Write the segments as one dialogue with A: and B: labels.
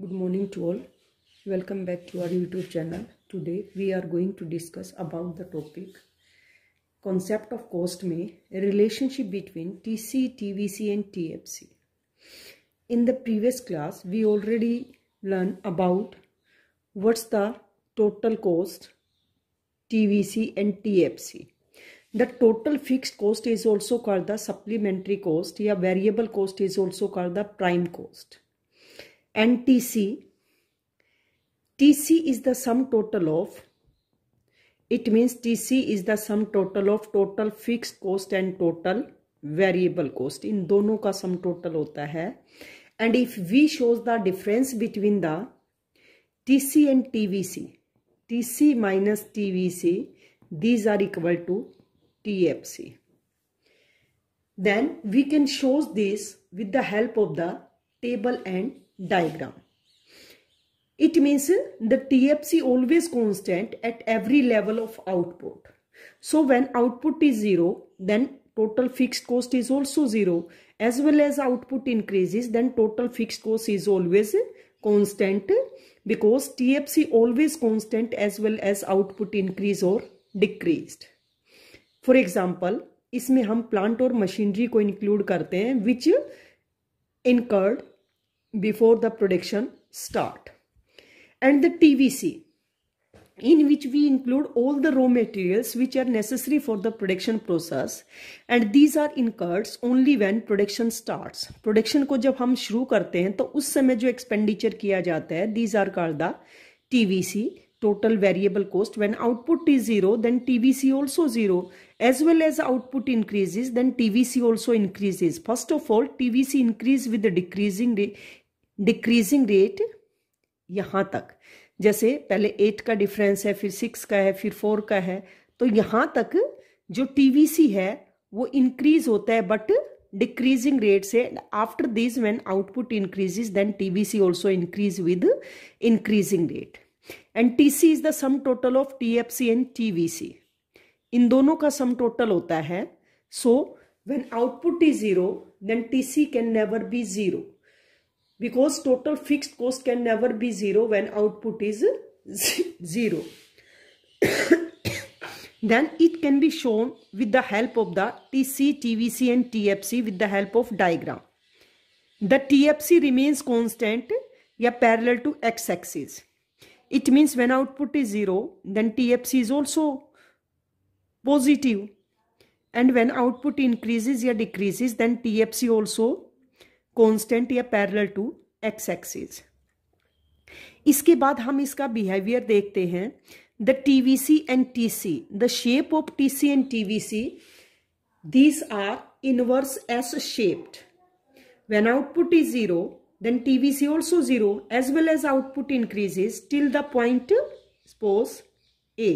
A: good morning to all welcome back to our youtube channel today we are going to discuss about the topic concept of cost may relationship between tc tvc and tfc in the previous class we already learned about what's the total cost tvc and tfc the total fixed cost is also called the supplementary cost yeah variable cost is also called the prime cost and T C T C is the sum total of it means T C is the sum total of total fix cost and total variable cost इन दोनों का sum total होता है and if we shows the difference between the T C and T V C T C minus T V C these are equal to T F C then we can shows this with the help of the table and diagram. It means the TFC always constant at every level of output. So when output is zero then total fixed cost is also zero As well as output increases, then total fixed cost is always constant because TFC always constant as well as output increase or decreased. for example इसमें हम plant और machinery को include करते हैं which incurred before the production start and the TVC in which we include all the raw materials which are necessary for the production process and these are incurred only when production starts production ko jab hum shuru karte hain to us samay jo expenditure kiya jata hai these are called the TVC total variable cost when output is zero then TVC also zero as well as output increases then TVC also increases first of all TVC increase with the decreasing decreasing rate यहाँ तक जैसे पहले eight का difference है फिर six का है फिर फोर का है तो यहाँ तक जो टीवीसी है वो इंक्रीज होता है बट डिक्रीजिंग रेट से after this when output increases then TVC also increase with increasing rate and TC is the sum total of TFC and TVC इन दोनों का सम टोटल होता है so when output is zero then TC can never be zero because total fixed cost can never be zero when output is zero. then it can be shown with the help of the TC, TVC and TFC with the help of diagram. The TFC remains constant yeah, parallel to x-axis. It means when output is 0, then TFC is also positive. And when output increases or decreases, then TFC also constant या parallel to X axis इसके बाद हम इसका behaviour देखते हैं the TVC and TC the shape of TC and TVC these are inverse S shaped when output is zero then TVC also zero as well as output increases till the point suppose a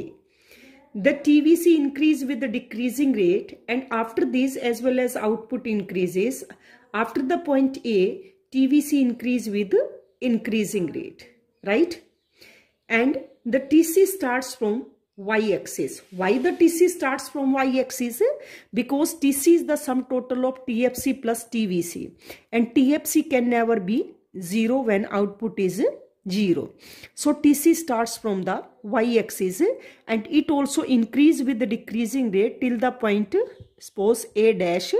A: The TVC increase with the decreasing rate, and after this, as well as output increases, After the point A, TVC increase with increasing rate, right? And the TC starts from y-axis. Why the TC starts from y-axis? Because TC is the sum total of TFC plus TVC. And TFC can never be 0 when output is 0. So TC starts from the y-axis and it also increase with the decreasing rate till the point suppose A dash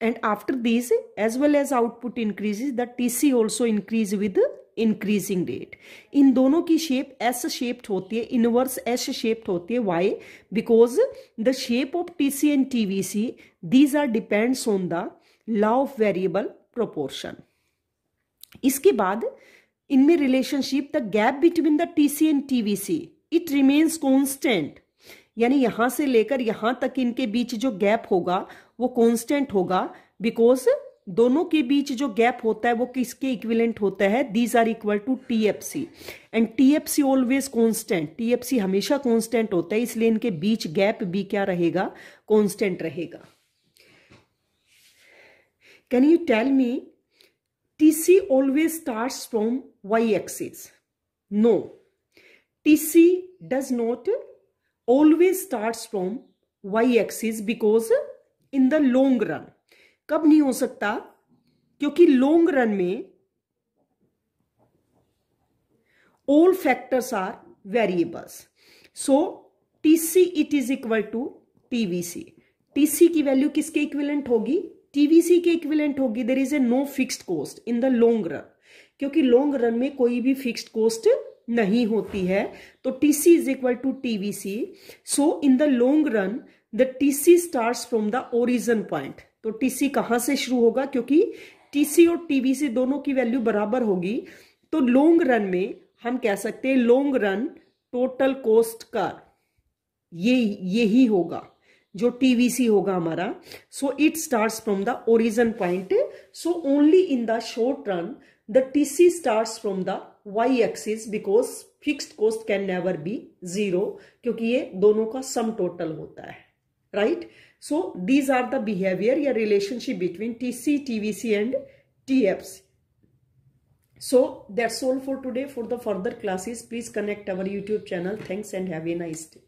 A: and after these as well as output increases the TC also increase with increasing rate इन दोनों की shape S shaped होती है inverse S shaped होती है why because the shape of T C and T V C these are depends on the law of variable proportion इसके बाद इनमें relationship the gap between the T C and T V C it remains constant यानी यहां से लेकर यहां तक इनके बीच जो गैप होगा वो कॉन्स्टेंट होगा बिकॉज दोनों के बीच जो गैप होता है वो किसके इक्विलेंट होता है these are equal to T F C and T F C always constant T F C हमेशा कॉन्स्टेंट होता है इसलिए इनके बीच गैप भी क्या रहेगा कॉन्स्टेंट रहेगा can you tell me T C always start from Y axis no T C does not always start from Y axis because in the long run कब नहीं हो सकता क्योंकि लॉन्ग रन में all factors are variables so tc it is equal to TVC TC की value किसके equivalent होगी TVC के इक्विलेंट होगी there is a no fixed cost in the long run क्योंकि लॉन्ग रन में कोई भी फिक्स्ड कॉस्ट नहीं होती है तो T C is equal to T V C so in the long run the T C start from the origin point तो T C कहां से शुरू होगा क्योंकि टी सी और टी वी सी दोनों की वैल्यू बराबर होगी तो लॉन्ग रन में हम कह सकते हैं लॉन्ग रन टोटल कॉस्ट का ये यही होगा जो टीवीसी होगा हमारा so it start from the origin point so only in the short run the TC start from the y axis because fixed cost can never be zero क्योंकि ये दोनों का सम टोटल होता है right so these are the behaviour या relationship between T C C and T F C so that's all for today for the further classes please connect our YouTube channel thanks and have a nice day